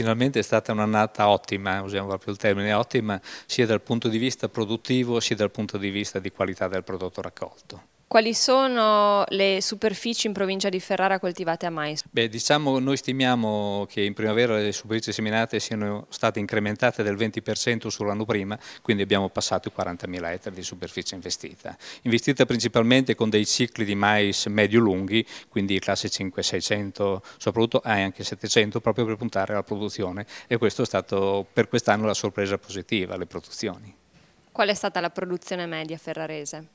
finalmente è stata un'annata ottima, usiamo proprio il termine ottima, sia dal punto di vista produttivo sia dal punto di vista di qualità del prodotto raccolto. Quali sono le superfici in provincia di Ferrara coltivate a mais? Beh, diciamo, noi stimiamo che in primavera le superfici seminate siano state incrementate del 20% sull'anno prima, quindi abbiamo passato i 40.000 ettari di superficie investita. Investita principalmente con dei cicli di mais medio-lunghi, quindi classe 5-600, soprattutto ah, e anche 700, proprio per puntare alla produzione e questo è stato per quest'anno la sorpresa positiva, le produzioni. Qual è stata la produzione media ferrarese?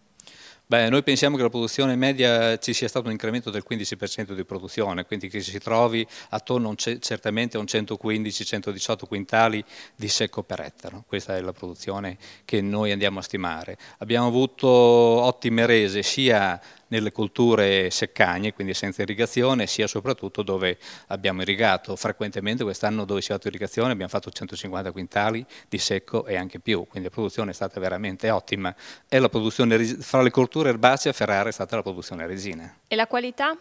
Beh, noi pensiamo che la produzione media ci sia stato un incremento del 15% di produzione, quindi che si trovi attorno certamente a un 115-118 quintali di secco per ettaro. Questa è la produzione che noi andiamo a stimare. Abbiamo avuto ottime rese sia nelle colture seccagne, quindi senza irrigazione, sia soprattutto dove abbiamo irrigato. Frequentemente quest'anno dove si è fatto irrigazione abbiamo fatto 150 quintali di secco e anche più, quindi la produzione è stata veramente ottima. E la produzione fra le colture erbacee a Ferrara è stata la produzione resina. E la qualità?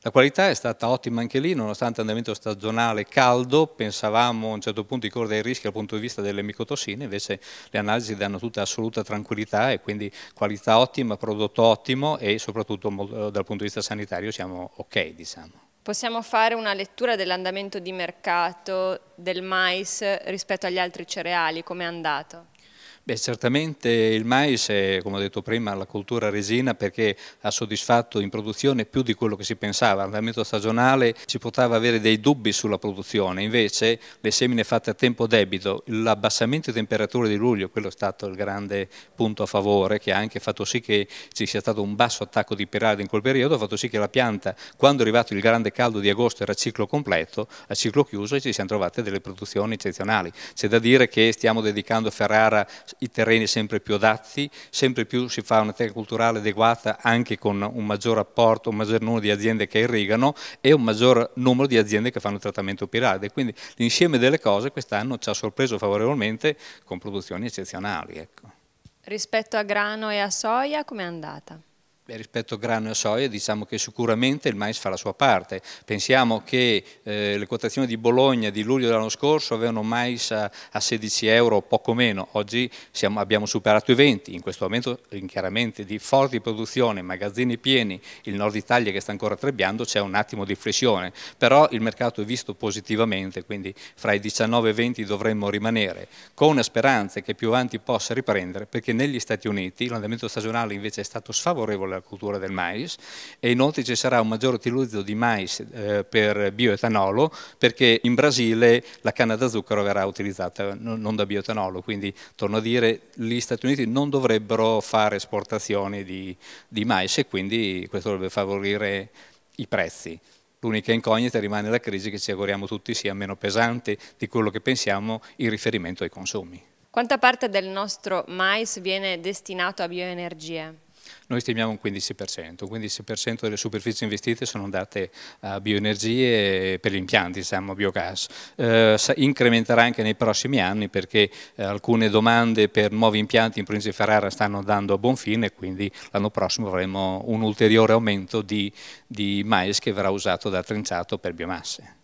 La qualità è stata ottima anche lì, nonostante l'andamento stagionale caldo, pensavamo a un certo punto di correre ai rischi dal punto di vista delle micotossine, invece le analisi danno tutta assoluta tranquillità e quindi qualità ottima, prodotto ottimo e soprattutto eh, dal punto di vista sanitario siamo ok diciamo possiamo fare una lettura dell'andamento di mercato del mais rispetto agli altri cereali, come è andato? Beh, certamente il mais è, come ho detto prima, la cultura resina perché ha soddisfatto in produzione più di quello che si pensava. L'andamento stagionale ci poteva avere dei dubbi sulla produzione, invece le semine fatte a tempo debito, l'abbassamento di temperature di luglio, quello è stato il grande punto a favore che ha anche fatto sì che ci sia stato un basso attacco di pirale in quel periodo, ha fatto sì che la pianta, quando è arrivato il grande caldo di agosto, era a ciclo completo, a ciclo chiuso e ci siamo trovate delle produzioni eccezionali. C'è da dire che stiamo dedicando Ferrara i terreni sempre più adatti, sempre più si fa una terra culturale adeguata anche con un maggior apporto, un maggior numero di aziende che irrigano e un maggior numero di aziende che fanno trattamento pirade. Quindi l'insieme delle cose quest'anno ci ha sorpreso favorevolmente con produzioni eccezionali. Ecco. Rispetto a grano e a soia, com'è andata? rispetto al grano e soia diciamo che sicuramente il mais fa la sua parte. Pensiamo che eh, le quotazioni di Bologna di luglio dell'anno scorso avevano mais a, a 16 euro, poco meno. Oggi siamo, abbiamo superato i 20, in questo momento chiaramente di forti produzioni, magazzini pieni, il nord Italia che sta ancora trebbiando, c'è un attimo di flessione. Però il mercato è visto positivamente, quindi fra i 19 e i 20 dovremmo rimanere, con una speranza che più avanti possa riprendere, perché negli Stati Uniti l'andamento stagionale invece è stato sfavorevole la cultura del mais e inoltre ci sarà un maggior utilizzo di mais eh, per bioetanolo perché in Brasile la canna da zucchero verrà utilizzata non da bioetanolo, quindi torno a dire gli Stati Uniti non dovrebbero fare esportazioni di, di mais e quindi questo dovrebbe favorire i prezzi. L'unica incognita rimane la crisi che ci auguriamo tutti sia meno pesante di quello che pensiamo in riferimento ai consumi. Quanta parte del nostro mais viene destinato a bioenergie? Noi stimiamo un 15%, un 15% delle superfici investite sono andate a bioenergie per gli impianti, diciamo, biogas. Eh, incrementerà anche nei prossimi anni perché eh, alcune domande per nuovi impianti in provincia di Ferrara stanno andando a buon fine, quindi l'anno prossimo avremo un ulteriore aumento di, di mais che verrà usato da trinciato per biomasse.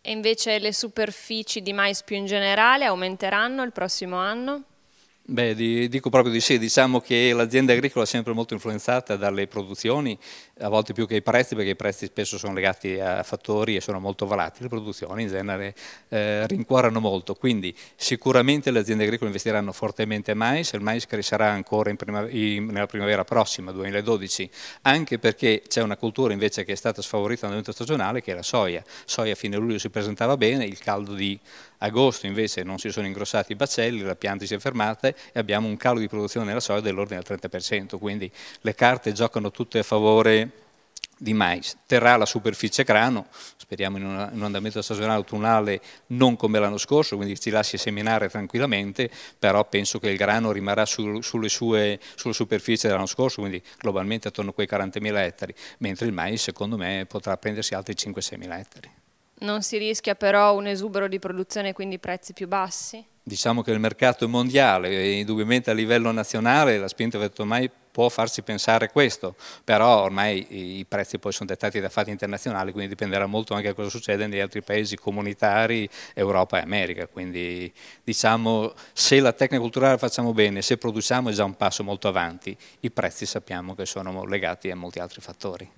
E invece le superfici di mais più in generale aumenteranno il prossimo anno? Beh, di, dico proprio di sì, diciamo che l'azienda agricola è sempre molto influenzata dalle produzioni, a volte più che ai prezzi, perché i prezzi spesso sono legati a fattori e sono molto volatili, le produzioni in genere eh, rincuorano molto, quindi sicuramente le aziende agricole investiranno fortemente mais, il mais crescerà ancora in primavera, in, nella primavera prossima, 2012, anche perché c'è una cultura invece che è stata sfavorita nel momento stagionale, che è la soia, soia a fine luglio si presentava bene, il caldo di agosto invece non si sono ingrossati i baccelli, la pianta si è fermata e abbiamo un calo di produzione nella soia dell'ordine del 30%, quindi le carte giocano tutte a favore di mais. Terrà la superficie grano, speriamo in, in un andamento stagionale autunnale non come l'anno scorso, quindi ci lasci seminare tranquillamente, però penso che il grano rimarrà su, sulle sue, sulla superficie dell'anno scorso, quindi globalmente attorno a quei 40.000 ettari, mentre il mais secondo me potrà prendersi altri 5-6.000 ettari. Non si rischia però un esubero di produzione e quindi prezzi più bassi? Diciamo che il mercato è mondiale e indubbiamente a livello nazionale la spinta mai può farsi pensare questo, però ormai i prezzi poi sono dettati da fatti internazionali, quindi dipenderà molto anche da cosa succede negli altri paesi comunitari, Europa e America, quindi diciamo se la tecnica culturale la facciamo bene, se produciamo è già un passo molto avanti, i prezzi sappiamo che sono legati a molti altri fattori.